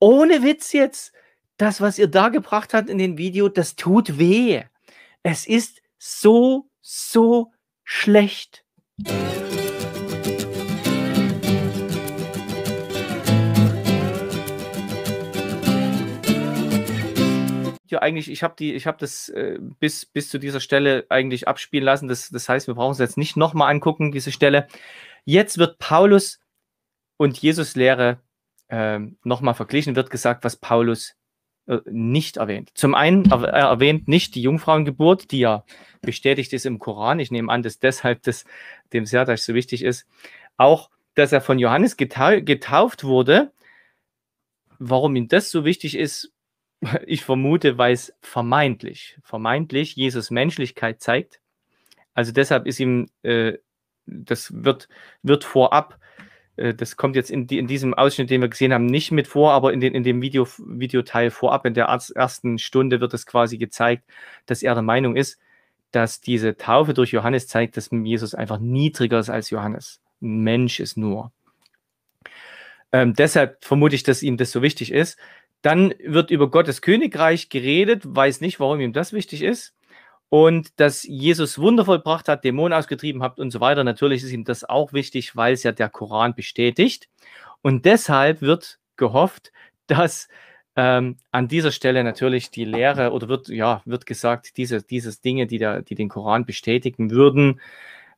ohne Witz jetzt, das, was ihr da gebracht habt in dem Video, das tut weh. Es ist so, so schlecht. ja eigentlich, ich habe die, das äh, bis, bis zu dieser Stelle eigentlich abspielen lassen. Das, das heißt, wir brauchen es jetzt nicht nochmal angucken, diese Stelle. Jetzt wird Paulus und Jesus Lehre ähm, nochmal verglichen, wird gesagt, was Paulus äh, nicht erwähnt. Zum einen er, er erwähnt nicht die Jungfrauengeburt, die ja bestätigt ist im Koran. Ich nehme an, dass deshalb das dem Serdasch so wichtig ist. Auch, dass er von Johannes getau getauft wurde. Warum ihm das so wichtig ist, ich vermute, weil es vermeintlich, vermeintlich Jesus Menschlichkeit zeigt. Also deshalb ist ihm, äh, das wird, wird vorab äh, das kommt jetzt in, die, in, diesem Ausschnitt, den wir gesehen haben, nicht mit vor, aber in, den, in dem Video, Videoteil vorab, in der ersten Stunde wird es quasi gezeigt, dass er der Meinung ist, dass diese Taufe durch Johannes zeigt, dass Jesus einfach niedriger ist als Johannes. Ein Mensch ist nur. Ähm, deshalb vermute ich, dass ihm das so wichtig ist. Dann wird über Gottes Königreich geredet, weiß nicht, warum ihm das wichtig ist und dass Jesus Wunder vollbracht hat, Dämonen ausgetrieben hat und so weiter. Natürlich ist ihm das auch wichtig, weil es ja der Koran bestätigt. Und deshalb wird gehofft, dass ähm, an dieser Stelle natürlich die Lehre oder wird, ja, wird gesagt, diese dieses Dinge, die, der, die den Koran bestätigen würden,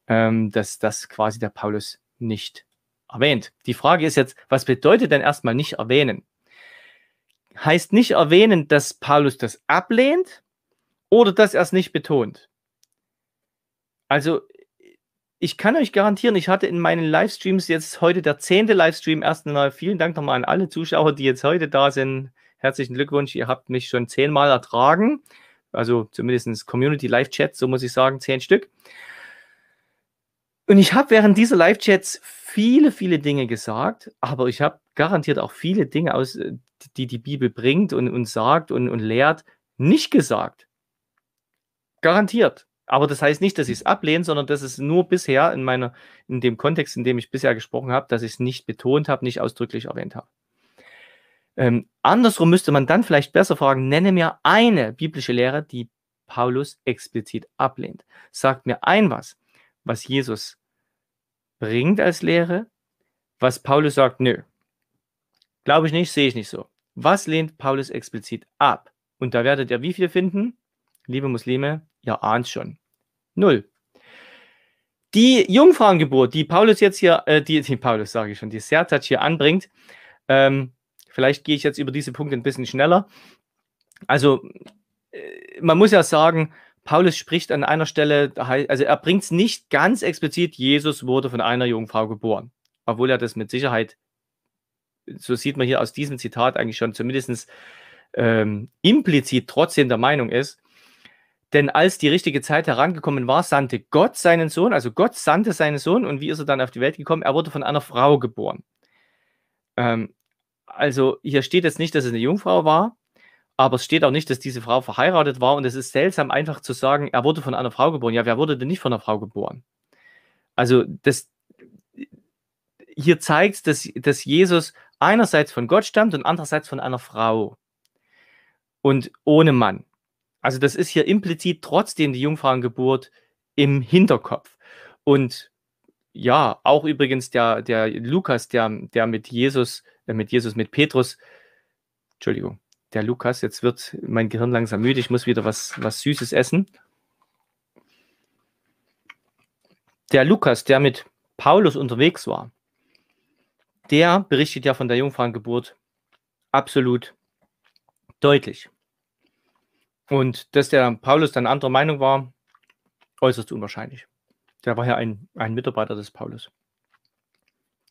ähm, dass das quasi der Paulus nicht erwähnt. Die Frage ist jetzt, was bedeutet denn erstmal nicht erwähnen? Heißt nicht erwähnen, dass Paulus das ablehnt, oder dass er es nicht betont. Also, ich kann euch garantieren, ich hatte in meinen Livestreams jetzt heute der zehnte Livestream erst einmal. Vielen Dank nochmal an alle Zuschauer, die jetzt heute da sind. Herzlichen Glückwunsch, ihr habt mich schon zehnmal ertragen. Also zumindest Community Live-Chats, so muss ich sagen, zehn Stück. Und ich habe während dieser Live-Chats viele, viele Dinge gesagt, aber ich habe garantiert auch viele Dinge, aus, die die Bibel bringt und, und sagt und, und lehrt, nicht gesagt. Garantiert. Aber das heißt nicht, dass ich es ablehne, sondern dass es nur bisher in meiner, in dem Kontext, in dem ich bisher gesprochen habe, dass ich es nicht betont habe, nicht ausdrücklich erwähnt habe. Ähm, andersrum müsste man dann vielleicht besser fragen, nenne mir eine biblische Lehre, die Paulus explizit ablehnt. Sagt mir ein was, was Jesus bringt als Lehre, was Paulus sagt, nö. Glaube ich nicht, sehe ich nicht so. Was lehnt Paulus explizit ab? Und da werdet ihr wie viel finden? Liebe Muslime, Ihr ahnt schon. Null. Die Jungfrauengeburt, die Paulus jetzt hier, äh, die, die Paulus sage ich schon, die Sertat hier anbringt, ähm, vielleicht gehe ich jetzt über diese Punkte ein bisschen schneller. Also, äh, man muss ja sagen, Paulus spricht an einer Stelle, also er bringt es nicht ganz explizit, Jesus wurde von einer Jungfrau geboren. Obwohl er das mit Sicherheit, so sieht man hier aus diesem Zitat eigentlich schon zumindest ähm, implizit trotzdem der Meinung ist, denn als die richtige Zeit herangekommen war, sandte Gott seinen Sohn, also Gott sandte seinen Sohn und wie ist er dann auf die Welt gekommen? Er wurde von einer Frau geboren. Ähm, also hier steht jetzt nicht, dass es eine Jungfrau war, aber es steht auch nicht, dass diese Frau verheiratet war und es ist seltsam einfach zu sagen, er wurde von einer Frau geboren. Ja, wer wurde denn nicht von einer Frau geboren? Also das, hier zeigt, dass, dass Jesus einerseits von Gott stammt und andererseits von einer Frau und ohne Mann. Also das ist hier implizit trotzdem die Jungfrauengeburt im Hinterkopf. Und ja, auch übrigens der, der Lukas, der, der mit Jesus, äh, mit Jesus, mit Petrus, Entschuldigung, der Lukas, jetzt wird mein Gehirn langsam müde, ich muss wieder was, was Süßes essen. Der Lukas, der mit Paulus unterwegs war, der berichtet ja von der Jungfrauengeburt absolut deutlich. Und dass der Paulus dann anderer Meinung war, äußerst unwahrscheinlich. Der war ja ein, ein Mitarbeiter des Paulus.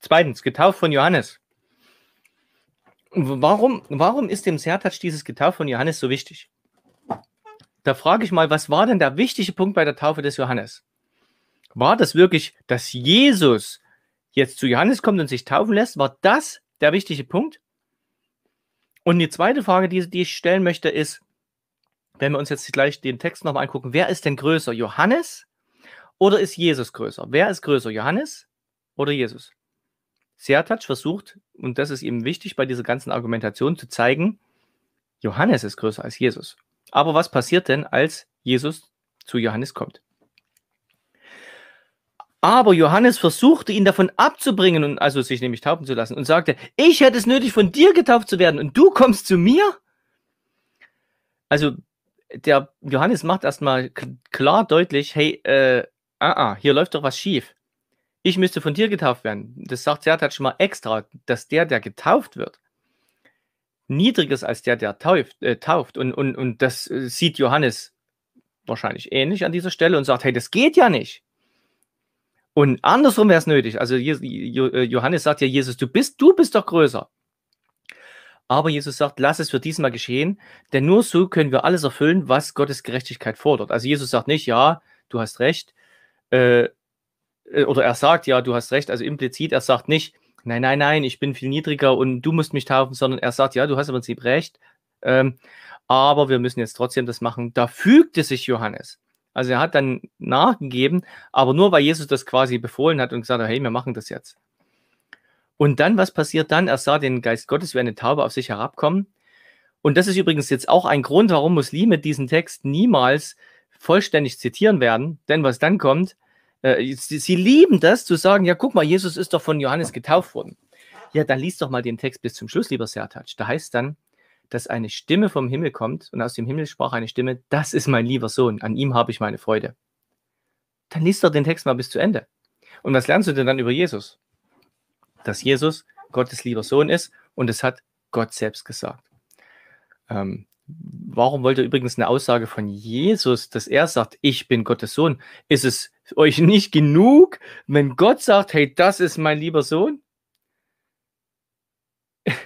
Zweitens, getauft von Johannes. Warum, warum ist dem Sertac dieses Getauft von Johannes so wichtig? Da frage ich mal, was war denn der wichtige Punkt bei der Taufe des Johannes? War das wirklich, dass Jesus jetzt zu Johannes kommt und sich taufen lässt? War das der wichtige Punkt? Und die zweite Frage, die, die ich stellen möchte, ist, wenn wir uns jetzt gleich den Text nochmal angucken, wer ist denn größer, Johannes oder ist Jesus größer? Wer ist größer, Johannes oder Jesus? Seatatsch versucht, und das ist eben wichtig bei dieser ganzen Argumentation, zu zeigen, Johannes ist größer als Jesus. Aber was passiert denn, als Jesus zu Johannes kommt? Aber Johannes versuchte ihn davon abzubringen und also sich nämlich taufen zu lassen und sagte, ich hätte es nötig, von dir getauft zu werden und du kommst zu mir? Also der Johannes macht erstmal klar deutlich, hey, äh, ah, ah, hier läuft doch was schief. Ich müsste von dir getauft werden. Das sagt Serdar halt schon mal extra, dass der, der getauft wird, niedriger ist als der, der tauft. Äh, tauft. Und, und, und das äh, sieht Johannes wahrscheinlich ähnlich an dieser Stelle und sagt, hey, das geht ja nicht. Und andersrum wäre es nötig. Also äh, Johannes sagt ja Jesus, du bist, du bist doch größer. Aber Jesus sagt, lass es für diesmal geschehen, denn nur so können wir alles erfüllen, was Gottes Gerechtigkeit fordert. Also Jesus sagt nicht, ja, du hast recht, äh, äh, oder er sagt, ja, du hast recht, also implizit, er sagt nicht, nein, nein, nein, ich bin viel niedriger und du musst mich taufen, sondern er sagt, ja, du hast im Prinzip recht, ähm, aber wir müssen jetzt trotzdem das machen. Da fügte sich Johannes. Also er hat dann nachgegeben, aber nur weil Jesus das quasi befohlen hat und gesagt hat, hey, wir machen das jetzt. Und dann, was passiert dann? Er sah den Geist Gottes wie eine Taube auf sich herabkommen. Und das ist übrigens jetzt auch ein Grund, warum Muslime diesen Text niemals vollständig zitieren werden. Denn was dann kommt, äh, sie, lieben das zu sagen, ja, guck mal, Jesus ist doch von Johannes getauft worden. Ja, dann liest doch mal den Text bis zum Schluss, lieber Sertac. Da heißt dann, dass eine Stimme vom Himmel kommt und aus dem Himmel sprach eine Stimme, das ist mein lieber Sohn, an ihm habe ich meine Freude. Dann liest doch den Text mal bis zu Ende. Und was lernst du denn dann über Jesus? dass Jesus Gottes lieber Sohn ist und es hat Gott selbst gesagt. Ähm, warum wollt ihr übrigens eine Aussage von Jesus, dass er sagt, ich bin Gottes Sohn? Ist es euch nicht genug, wenn Gott sagt, hey, das ist mein lieber Sohn?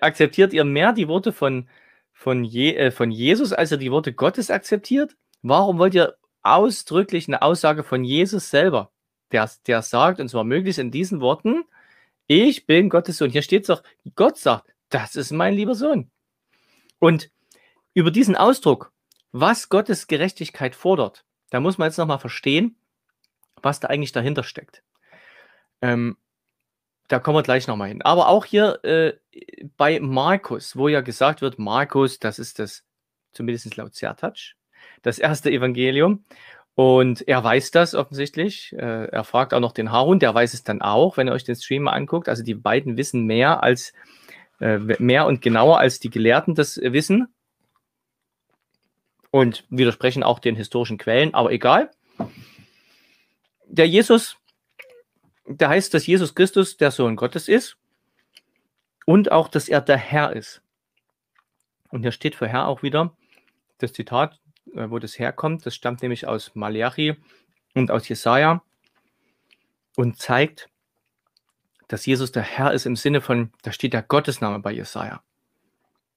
akzeptiert ihr mehr die Worte von, von, Je, äh, von Jesus, als ihr die Worte Gottes akzeptiert? Warum wollt ihr ausdrücklich eine Aussage von Jesus selber, der, der sagt, und zwar möglichst in diesen Worten, ich bin Gottes Sohn. Hier steht es doch, Gott sagt, das ist mein lieber Sohn. Und über diesen Ausdruck, was Gottes Gerechtigkeit fordert, da muss man jetzt nochmal verstehen, was da eigentlich dahinter steckt. Ähm, da kommen wir gleich nochmal hin. Aber auch hier äh, bei Markus, wo ja gesagt wird, Markus, das ist das, zumindest laut Zertatsch, das erste Evangelium. Und er weiß das offensichtlich. Äh, er fragt auch noch den Harun, der weiß es dann auch, wenn ihr euch den Stream anguckt. Also die beiden wissen mehr als äh, mehr und genauer als die Gelehrten das äh, wissen. Und widersprechen auch den historischen Quellen, aber egal. Der Jesus, der heißt, dass Jesus Christus der Sohn Gottes ist und auch, dass er der Herr ist. Und hier steht für Herr auch wieder das Zitat, äh, wo das herkommt. Das stammt nämlich aus Malachi und aus Jesaja und zeigt, dass Jesus der Herr ist im Sinne von, da steht der Gottesname bei Jesaja.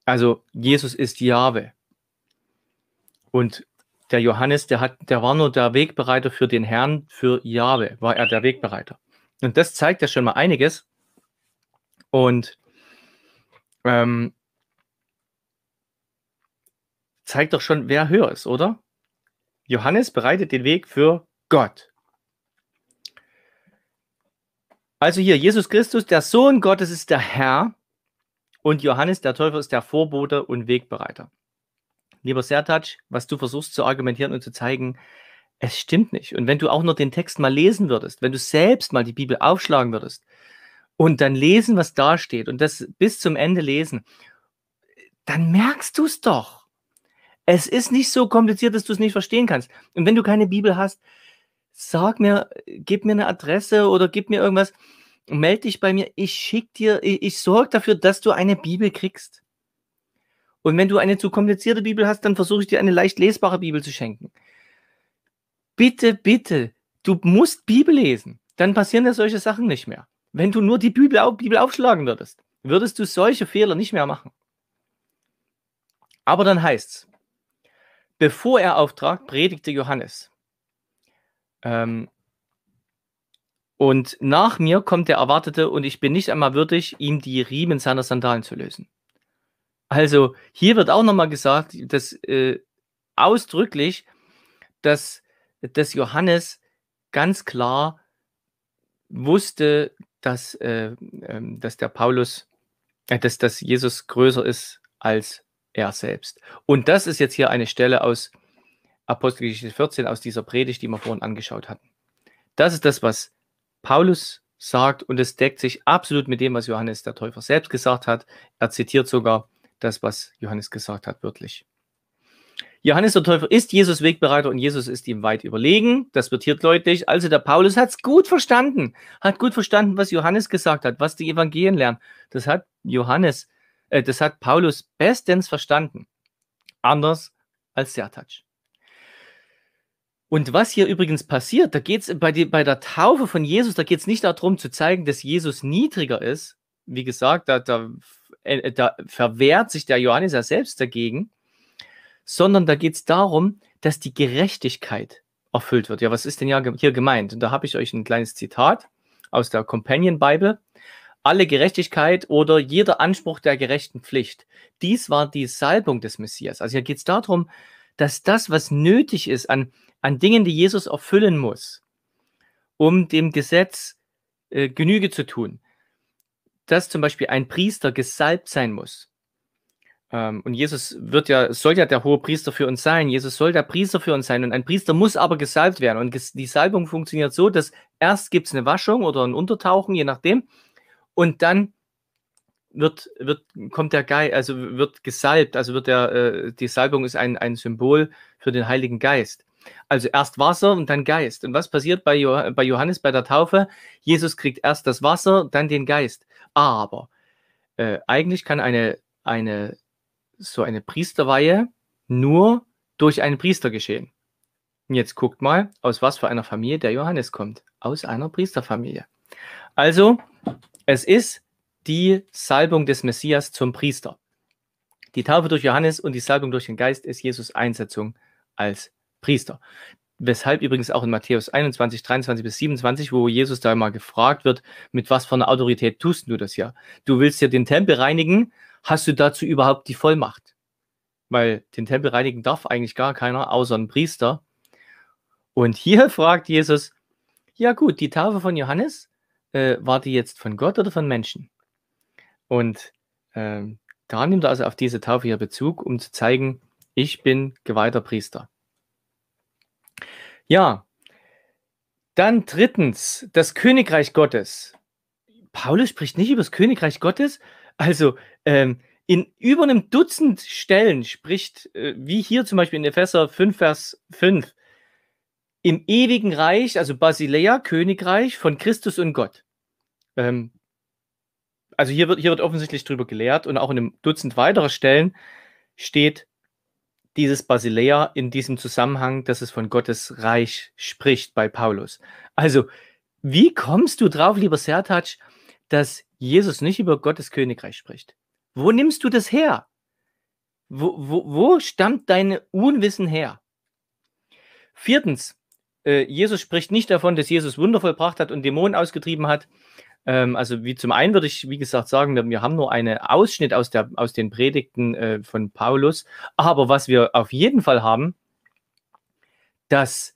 Also Jesus ist Jahwe. Und der Johannes, der, hat, der war nur der Wegbereiter für den Herrn, für Jahwe war er der Wegbereiter. Und das zeigt ja schon mal einiges. Und ähm, zeigt doch schon, wer höher ist, oder? Johannes bereitet den Weg für Gott. Also hier, Jesus Christus, der Sohn Gottes, ist der Herr und Johannes der Täufer ist der Vorbote und Wegbereiter. Lieber Sertac, was du versuchst zu argumentieren und zu zeigen, es stimmt nicht. Und wenn du auch nur den Text mal lesen würdest, wenn du selbst mal die Bibel aufschlagen würdest und dann lesen, was da steht und das bis zum Ende lesen, dann merkst du es doch. Es ist nicht so kompliziert, dass du es nicht verstehen kannst. Und wenn du keine Bibel hast, sag mir, gib mir eine Adresse oder gib mir irgendwas, melde dich bei mir. Ich schicke dir, ich, ich sorge dafür, dass du eine Bibel kriegst. Und wenn du eine zu komplizierte Bibel hast, dann versuche ich dir eine leicht lesbare Bibel zu schenken. Bitte, bitte, du musst Bibel lesen. Dann passieren ja solche Sachen nicht mehr. Wenn du nur die Bibel, auf, Bibel aufschlagen würdest, würdest du solche Fehler nicht mehr machen. Aber dann heißt es, bevor er auftrag, predigte Johannes. Ähm, und nach mir kommt der Erwartete und ich bin nicht einmal würdig, ihm die Riemen seiner Sandalen zu lösen. Also hier wird auch nochmal gesagt, dass äh, ausdrücklich, dass, dass Johannes ganz klar wusste, dass, äh, ähm, dass der Paulus, äh, dass, dass Jesus größer ist als er selbst. Und das ist jetzt hier eine Stelle aus Apostelgeschichte 14, aus dieser Predigt, die wir vorhin angeschaut hatten. Das ist das, was Paulus sagt und es deckt sich absolut mit dem, was Johannes der Täufer selbst gesagt hat. Er zitiert sogar das, was Johannes gesagt hat, wörtlich. Johannes der Täufer ist Jesus Wegbereiter und Jesus ist ihm weit überlegen. Das wird hier deutlich. Also der Paulus hat es gut verstanden, hat gut verstanden, was Johannes gesagt hat, was die Evangelien lernen. Das hat Johannes äh, das hat Paulus bestens verstanden. Anders als Sertac. Und was hier übrigens passiert, da geht es bei, bei der Taufe von Jesus, da geht es nicht darum zu zeigen, dass Jesus niedriger ist. Wie gesagt, da, da, äh, äh, da verwehrt sich der Johannes ja selbst dagegen, sondern da geht es darum, dass die Gerechtigkeit erfüllt wird. Ja, was ist denn hier gemeint? Und da habe ich euch ein kleines Zitat aus der Companion Bible alle Gerechtigkeit oder jeder Anspruch der gerechten Pflicht. Dies war die Salbung des Messias. Also hier geht es darum, dass das, was nötig ist an, an Dingen, die Jesus erfüllen muss, um dem Gesetz äh, Genüge zu tun, dass zum Beispiel ein Priester gesalbt sein muss. Ähm, und Jesus wird ja, soll ja der hohe Priester für uns sein. Jesus soll der Priester für uns sein. Und ein Priester muss aber gesalbt werden. Und die Salbung funktioniert so, dass erst gibt es eine Waschung oder ein Untertauchen, je nachdem. Und dann wird, wird, kommt der Geist, also wird gesalbt, also wird der, äh, die Salbung ist ein, ein Symbol für den Heiligen Geist. Also erst Wasser und dann Geist. Und was passiert bei, jo bei Johannes bei der Taufe? Jesus kriegt erst das Wasser, dann den Geist. Aber äh, eigentlich kann eine, eine, so eine Priesterweihe nur durch einen Priester geschehen. Und jetzt guckt mal, aus was für einer Familie der Johannes kommt. Aus einer Priesterfamilie. Also es ist die Salbung des Messias zum Priester. Die Taufe durch Johannes und die Salbung durch den Geist ist Jesus Einsetzung als Priester. Weshalb übrigens auch in Matthäus 21, 23 bis 27, wo Jesus da mal gefragt wird, mit was für einer Autorität tust du das ja? Du willst ja den Tempel reinigen, hast du dazu überhaupt die Vollmacht? Weil den Tempel reinigen darf eigentlich gar keiner, außer ein Priester. Und hier fragt Jesus, ja gut, die Taufe von Johannes, äh, war die jetzt von Gott oder von Menschen? Und ähm, da nimmt er also auf diese Taufe hier Bezug, um zu zeigen, ich bin geweihter Priester. Ja, dann drittens, das Königreich Gottes. Paulus spricht nicht über das Königreich Gottes. Also ähm, in über einem Dutzend Stellen spricht, äh, wie hier zum Beispiel in Epheser 5, Vers 5, im ewigen Reich, also Basilea, Königreich von Christus und Gott. Ähm, also hier wird, hier wird offensichtlich drüber gelehrt und auch in einem Dutzend weiterer Stellen steht dieses Basilea in diesem Zusammenhang, dass es von Gottes Reich spricht bei Paulus. Also, wie kommst du drauf, lieber Sertac, dass Jesus nicht über Gottes Königreich spricht? Wo nimmst du das her? Wo, wo, wo stammt dein Unwissen her? Viertens, äh, Jesus spricht nicht davon, dass Jesus Wunder vollbracht hat und Dämonen ausgetrieben hat, ähm, also wie zum einen würde ich, wie gesagt, sagen, wir haben nur einen Ausschnitt aus, der, aus den Predigten äh, von Paulus. Aber was wir auf jeden Fall haben, dass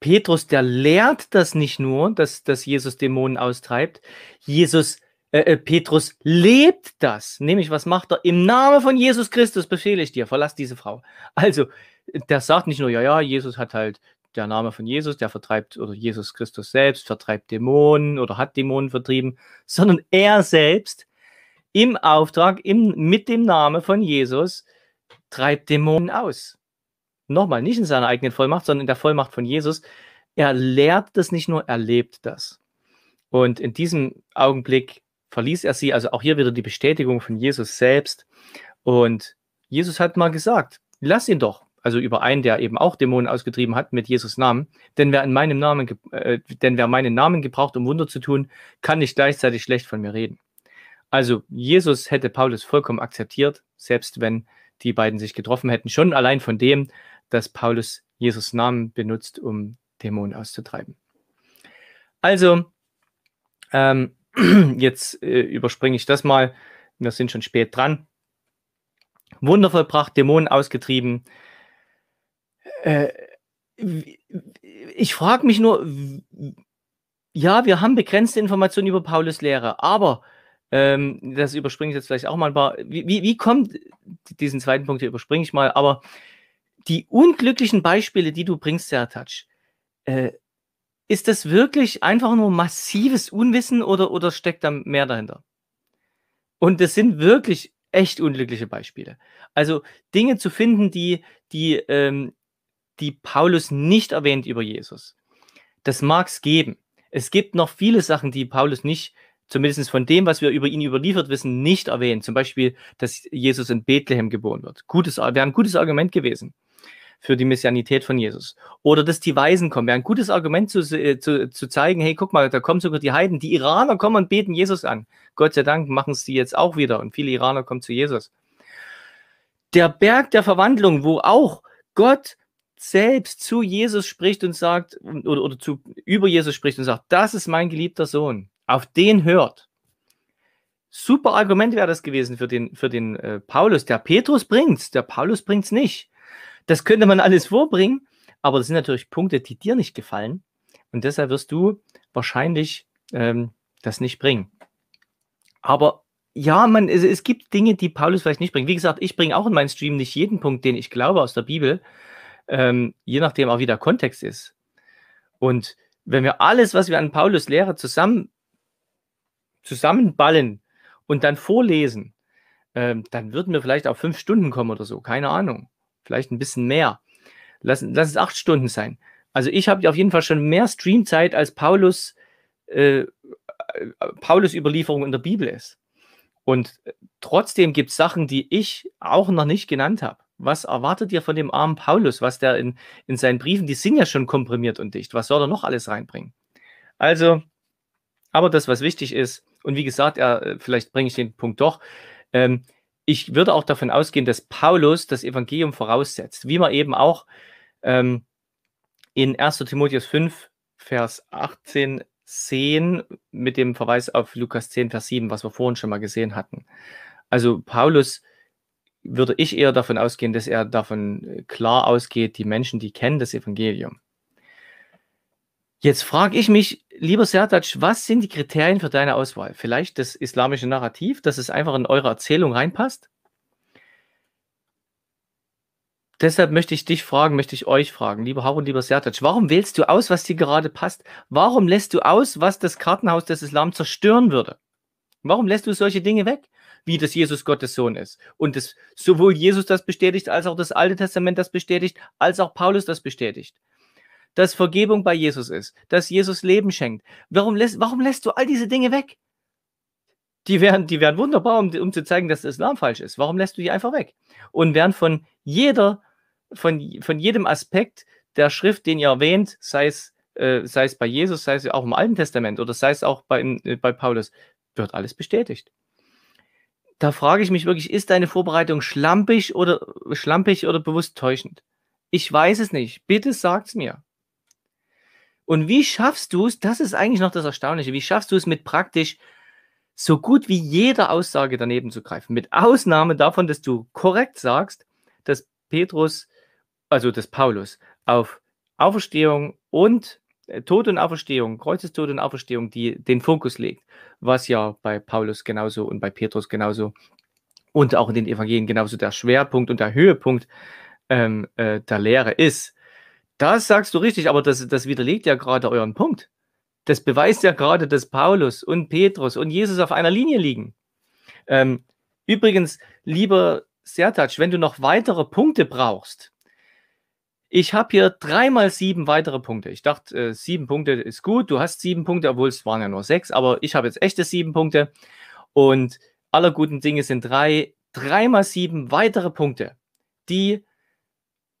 Petrus, der lehrt das nicht nur, dass, dass Jesus Dämonen austreibt. Jesus, äh, äh Petrus lebt das. Nämlich, was macht er? Im Namen von Jesus Christus befehle ich dir, verlass diese Frau. Also, der sagt nicht nur, ja, ja, Jesus hat halt der Name von Jesus, der vertreibt, oder Jesus Christus selbst vertreibt Dämonen oder hat Dämonen vertrieben, sondern er selbst im Auftrag, im, mit dem Namen von Jesus, treibt Dämonen aus. Nochmal, nicht in seiner eigenen Vollmacht, sondern in der Vollmacht von Jesus. Er lehrt das nicht nur, er lebt das. Und in diesem Augenblick verließ er sie, also auch hier wieder die Bestätigung von Jesus selbst. Und Jesus hat mal gesagt, lass ihn doch, also über einen, der eben auch Dämonen ausgetrieben hat mit Jesus Namen. Denn wer in meinem Namen, äh, denn wer meinen Namen gebraucht, um Wunder zu tun, kann nicht gleichzeitig schlecht von mir reden. Also Jesus hätte Paulus vollkommen akzeptiert, selbst wenn die beiden sich getroffen hätten, schon allein von dem, dass Paulus Jesus Namen benutzt, um Dämonen auszutreiben. Also, ähm, jetzt äh, überspringe ich das mal. Wir sind schon spät dran. Wunder vollbracht, Dämonen ausgetrieben. Äh, ich frage mich nur, ja, wir haben begrenzte Informationen über Paulus Lehre, aber ähm, das überspringe ich jetzt vielleicht auch mal ein paar. Wie, wie, wie kommt, diesen zweiten Punkt hier überspringe ich mal, aber die unglücklichen Beispiele, die du bringst, Sertac, äh, ist das wirklich einfach nur massives Unwissen oder, oder steckt da mehr dahinter? Und das sind wirklich echt unglückliche Beispiele. Also Dinge zu finden, die, die ähm, die Paulus nicht erwähnt über Jesus. Das mag es geben. Es gibt noch viele Sachen, die Paulus nicht, zumindest von dem, was wir über ihn überliefert wissen, nicht erwähnt. Zum Beispiel, dass Jesus in Bethlehem geboren wird. Gutes, wäre ein gutes Argument gewesen für die Messianität von Jesus. Oder dass die Weisen kommen. Wäre ein gutes Argument zu, äh, zu, zu zeigen, hey, guck mal, da kommen sogar die Heiden, die Iraner kommen und beten Jesus an. Gott sei Dank machen es die jetzt auch wieder und viele Iraner kommen zu Jesus. Der Berg der Verwandlung, wo auch Gott selbst zu Jesus spricht und sagt, oder, oder zu, über Jesus spricht und sagt, das ist mein geliebter Sohn, auf den hört. Super Argument wäre das gewesen für den, für den äh, Paulus. Der Petrus bringt es, der Paulus bringt es nicht. Das könnte man alles vorbringen, aber das sind natürlich Punkte, die dir nicht gefallen. Und deshalb wirst du wahrscheinlich ähm, das nicht bringen. Aber ja, man, es, es, gibt Dinge, die Paulus vielleicht nicht bringt. Wie gesagt, ich bringe auch in meinen Stream nicht jeden Punkt, den ich glaube aus der Bibel ähm, je nachdem auch wieder Kontext ist. Und wenn wir alles, was wir an Paulus Lehre zusammen, zusammenballen und dann vorlesen, ähm, dann würden wir vielleicht auf fünf Stunden kommen oder so. Keine Ahnung. Vielleicht ein bisschen mehr. Lass, lass es acht Stunden sein. Also ich habe auf jeden Fall schon mehr Streamzeit als Paulus, äh, Paulus Überlieferung in der Bibel ist. Und äh, trotzdem gibt es Sachen, die ich auch noch nicht genannt habe was erwartet ihr von dem armen Paulus, was der in, in seinen Briefen, die sind ja schon komprimiert und dicht, was soll er noch alles reinbringen? Also, aber das, was wichtig ist, und wie gesagt, er, äh, vielleicht bringe ich den Punkt doch, ähm, ich würde auch davon ausgehen, dass Paulus das Evangelium voraussetzt, wie man eben auch ähm, in 1 Timotheus 5, Vers 18 sehen, mit dem Verweis auf Lukas 10, Vers 7, was wir vorhin schon mal gesehen hatten. Also Paulus würde ich eher davon ausgehen, dass er davon äh, klar ausgeht, die Menschen, die kennen das Evangelium. Jetzt frage ich mich, lieber Sertac, was sind die Kriterien für deine Auswahl? Vielleicht das islamische Narrativ, dass es einfach in eure Erzählung reinpasst? Deshalb möchte ich dich fragen, möchte ich euch fragen, lieber Harun, lieber Sertac, warum wählst du aus, was dir gerade passt? Warum lässt du aus, was das Kartenhaus des Islam zerstören würde? Warum lässt du solche Dinge weg? wie das Jesus Gottes Sohn ist. Und das, sowohl Jesus das bestätigt, als auch das Alte Testament das bestätigt, als auch Paulus das bestätigt. Dass Vergebung bei Jesus ist, dass Jesus Leben schenkt. Warum lässt, warum lässt du all diese Dinge weg? Die wären, die wären wunderbar, um, um zu zeigen, dass der Islam falsch ist. Warum lässt du die einfach weg? Und werden von jeder, von, von jedem Aspekt der Schrift, den ihr erwähnt, sei es, äh, sei es bei Jesus, sei es auch im Alten Testament oder sei es auch bei, äh, bei Paulus, wird alles bestätigt da frage ich mich wirklich, ist deine Vorbereitung schlampig oder schlampig oder bewusst täuschend? Ich weiß es nicht. Bitte sag's mir. Und wie schaffst du es? Das ist eigentlich noch das Erstaunliche. Wie schaffst du es mit praktisch so gut wie jeder Aussage daneben zu greifen? Mit Ausnahme davon, dass du korrekt sagst, dass Petrus, also dass Paulus auf Auferstehung und äh, Tod und Auferstehung, Kreuzestod und Auferstehung, die den Fokus legt, was ja bei Paulus genauso und bei Petrus genauso und auch in den Evangelien genauso der Schwerpunkt und der Höhepunkt ähm, äh, der Lehre ist. Das sagst du richtig, aber das, das widerlegt ja gerade euren Punkt. Das beweist ja gerade, dass Paulus und Petrus und Jesus auf einer Linie liegen. Ähm, übrigens, lieber Sertac, wenn du noch weitere Punkte brauchst, ich habe hier dreimal sieben weitere Punkte. Ich dachte, äh, sieben Punkte ist gut. Du hast sieben Punkte, obwohl es waren ja nur sechs, aber ich habe jetzt echte sieben Punkte. Und aller guten Dinge sind drei. Dreimal sieben weitere Punkte, die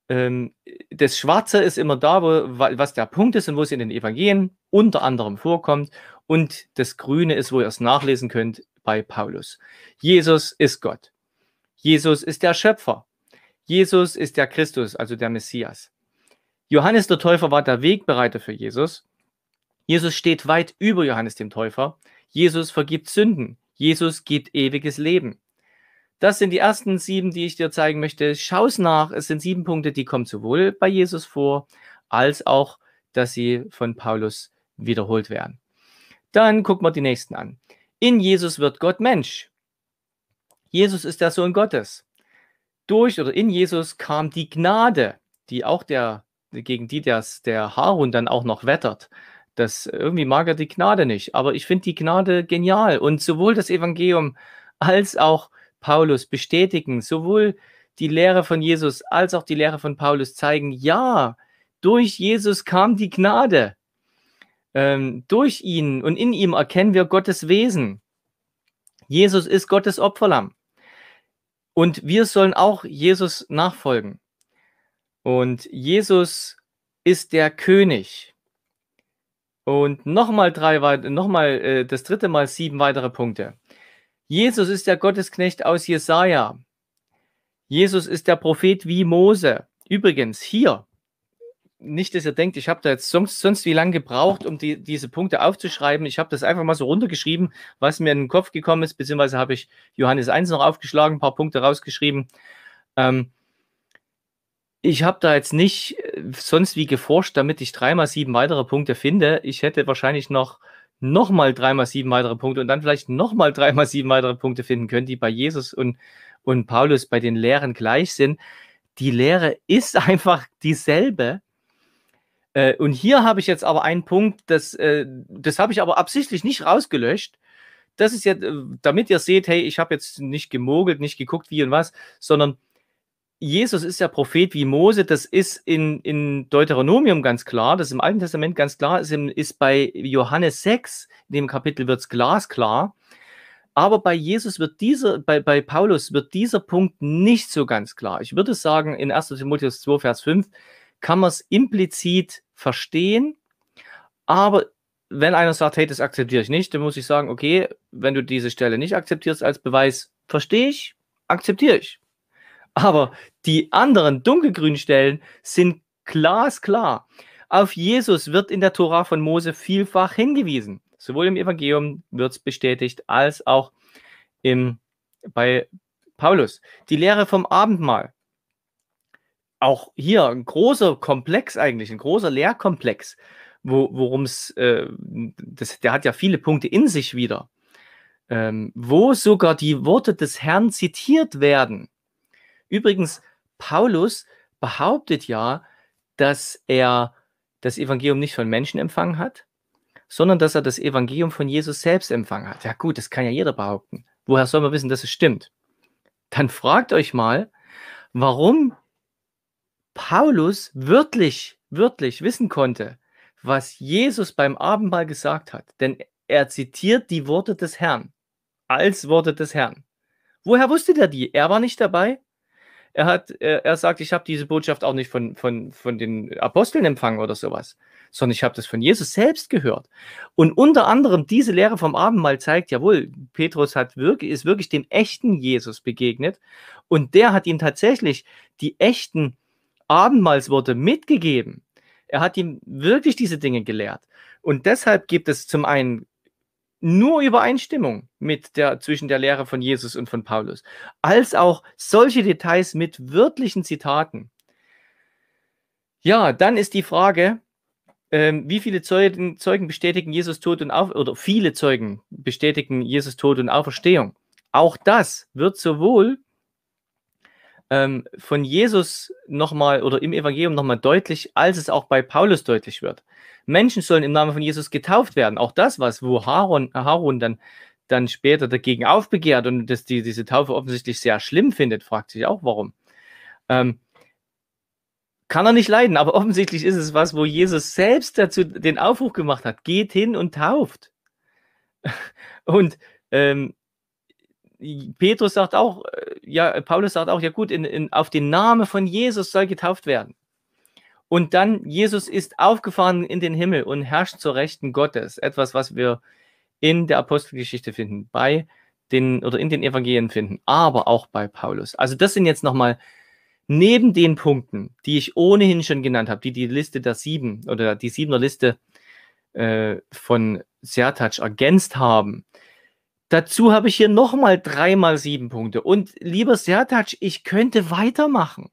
ähm, das Schwarze ist immer da, wo, was der Punkt ist und wo es in den Evangelien unter anderem vorkommt. Und das Grüne ist, wo ihr es nachlesen könnt bei Paulus. Jesus ist Gott. Jesus ist der Schöpfer. Jesus ist der Christus, also der Messias. Johannes der Täufer war der Wegbereiter für Jesus. Jesus steht weit über Johannes dem Täufer. Jesus vergibt Sünden. Jesus gibt ewiges Leben. Das sind die ersten sieben, die ich dir zeigen möchte. Schau's nach. Es sind sieben Punkte, die kommen sowohl bei Jesus vor, als auch, dass sie von Paulus wiederholt werden. Dann gucken wir die nächsten an. In Jesus wird Gott Mensch. Jesus ist der Sohn Gottes durch oder in Jesus kam die Gnade, die auch der, gegen die das, der Harun dann auch noch wettert. Das irgendwie mag er die Gnade nicht, aber ich finde die Gnade genial. Und sowohl das Evangelium als auch Paulus bestätigen, sowohl die Lehre von Jesus als auch die Lehre von Paulus zeigen, ja, durch Jesus kam die Gnade. Ähm, durch ihn und in ihm erkennen wir Gottes Wesen. Jesus ist Gottes Opferlamm. Und wir sollen auch Jesus nachfolgen. Und Jesus ist der König. Und nochmal drei, nochmal äh, das dritte Mal sieben weitere Punkte. Jesus ist der Gottesknecht aus Jesaja. Jesus ist der Prophet wie Mose. Übrigens, hier nicht, dass ihr denkt, ich habe da jetzt sonst, sonst wie lange gebraucht, um die, diese Punkte aufzuschreiben. Ich habe das einfach mal so runtergeschrieben, was mir in den Kopf gekommen ist, beziehungsweise habe ich Johannes 1 noch aufgeschlagen, ein paar Punkte rausgeschrieben. Ähm, ich habe da jetzt nicht äh, sonst wie geforscht, damit ich dreimal sieben weitere Punkte finde. Ich hätte wahrscheinlich noch nochmal dreimal sieben weitere Punkte und dann vielleicht nochmal dreimal sieben weitere Punkte finden können, die bei Jesus und, und Paulus bei den Lehren gleich sind. Die Lehre ist einfach dieselbe äh, und hier habe ich jetzt aber einen Punkt, das, äh, das habe ich aber absichtlich nicht rausgelöscht. Das ist jetzt, äh, damit ihr seht, hey, ich habe jetzt nicht gemogelt, nicht geguckt, wie und was, sondern Jesus ist ja Prophet wie Mose, das ist in, in Deuteronomium ganz klar, das ist im Alten Testament ganz klar, ist, im, ist bei Johannes 6, in dem Kapitel wird es glasklar. Aber bei Jesus wird dieser, bei, bei Paulus wird dieser Punkt nicht so ganz klar. Ich würde sagen, in 1. Timotheus 2, Vers 5, kann man es implizit verstehen. Aber wenn einer sagt, hey, das akzeptiere ich nicht, dann muss ich sagen, okay, wenn du diese Stelle nicht akzeptierst als Beweis, verstehe ich, akzeptiere ich. Aber die anderen dunkelgrünen Stellen sind glasklar. Auf Jesus wird in der Tora von Mose vielfach hingewiesen. Sowohl im Evangelium wird es bestätigt, als auch im, bei Paulus. Die Lehre vom Abendmahl auch hier ein großer Komplex eigentlich, ein großer Lehrkomplex, wo, worum es, äh, der hat ja viele Punkte in sich wieder, ähm, wo sogar die Worte des Herrn zitiert werden. Übrigens, Paulus behauptet ja, dass er das Evangelium nicht von Menschen empfangen hat, sondern dass er das Evangelium von Jesus selbst empfangen hat. Ja gut, das kann ja jeder behaupten. Woher soll man wissen, dass es stimmt? Dann fragt euch mal, warum Paulus wörtlich, wörtlich wissen konnte, was Jesus beim Abendmahl gesagt hat. Denn er zitiert die Worte des Herrn als Worte des Herrn. Woher wusste der die? Er war nicht dabei. Er, hat, äh, er, sagt, ich habe diese Botschaft auch nicht von, von, von den Aposteln empfangen oder sowas, sondern ich habe das von Jesus selbst gehört. Und unter anderem diese Lehre vom Abendmahl zeigt, jawohl, Petrus hat wirklich, ist wirklich dem echten Jesus begegnet und der hat ihm tatsächlich die echten Abendmahlsworte mitgegeben. Er hat ihm wirklich diese Dinge gelehrt. Und deshalb gibt es zum einen nur Übereinstimmung mit der, zwischen der Lehre von Jesus und von Paulus, als auch solche Details mit wörtlichen Zitaten. Ja, dann ist die Frage, ähm, wie viele Zeugen, Zeugen, bestätigen Jesus Tod und Auf oder viele Zeugen bestätigen Jesus Tod und Auferstehung. Auch das wird sowohl ähm, von Jesus nochmal oder im Evangelium nochmal deutlich, als es auch bei Paulus deutlich wird. Menschen sollen im Namen von Jesus getauft werden. Auch das, was wo Harun, Harun dann, dann später dagegen aufbegehrt und dass die, diese Taufe offensichtlich sehr schlimm findet, fragt sich auch warum. Ähm, kann er nicht leiden, aber offensichtlich ist es was, wo Jesus selbst dazu den Aufruf gemacht hat. Geht hin und tauft. Und ähm, Petrus sagt auch, äh, ja, Paulus sagt auch, ja gut, in, in, auf den Namen von Jesus soll getauft werden. Und dann, Jesus ist aufgefahren in den Himmel und herrscht zur Rechten Gottes. Etwas, was wir in der Apostelgeschichte finden, bei den oder in den Evangelien finden, aber auch bei Paulus. Also, das sind jetzt nochmal neben den Punkten, die ich ohnehin schon genannt habe, die die Liste der sieben oder die siebener Liste äh, von Sertac ergänzt haben, Dazu habe ich hier nochmal dreimal sieben Punkte. Und lieber Sertac, ich könnte weitermachen.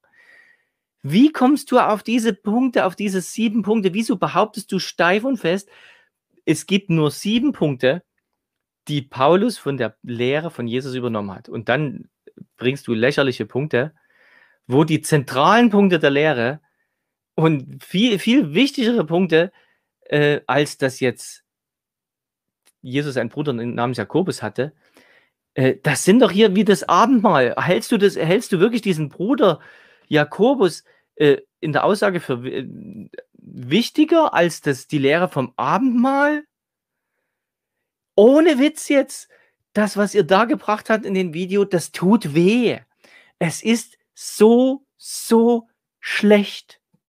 Wie kommst du auf diese Punkte, auf diese sieben Punkte? Wieso behauptest du steif und fest, es gibt nur sieben Punkte, die Paulus von der Lehre von Jesus übernommen hat? Und dann bringst du lächerliche Punkte, wo die zentralen Punkte der Lehre und viel, viel wichtigere Punkte, äh, als das jetzt Jesus einen Bruder namens Jakobus hatte, äh, das sind doch hier wie das Abendmahl. Hältst du, das, hältst du wirklich diesen Bruder Jakobus äh, in der Aussage für äh, wichtiger als das, die Lehre vom Abendmahl? Ohne Witz jetzt, das, was ihr da gebracht habt in dem Video, das tut weh. Es ist so, so schlecht.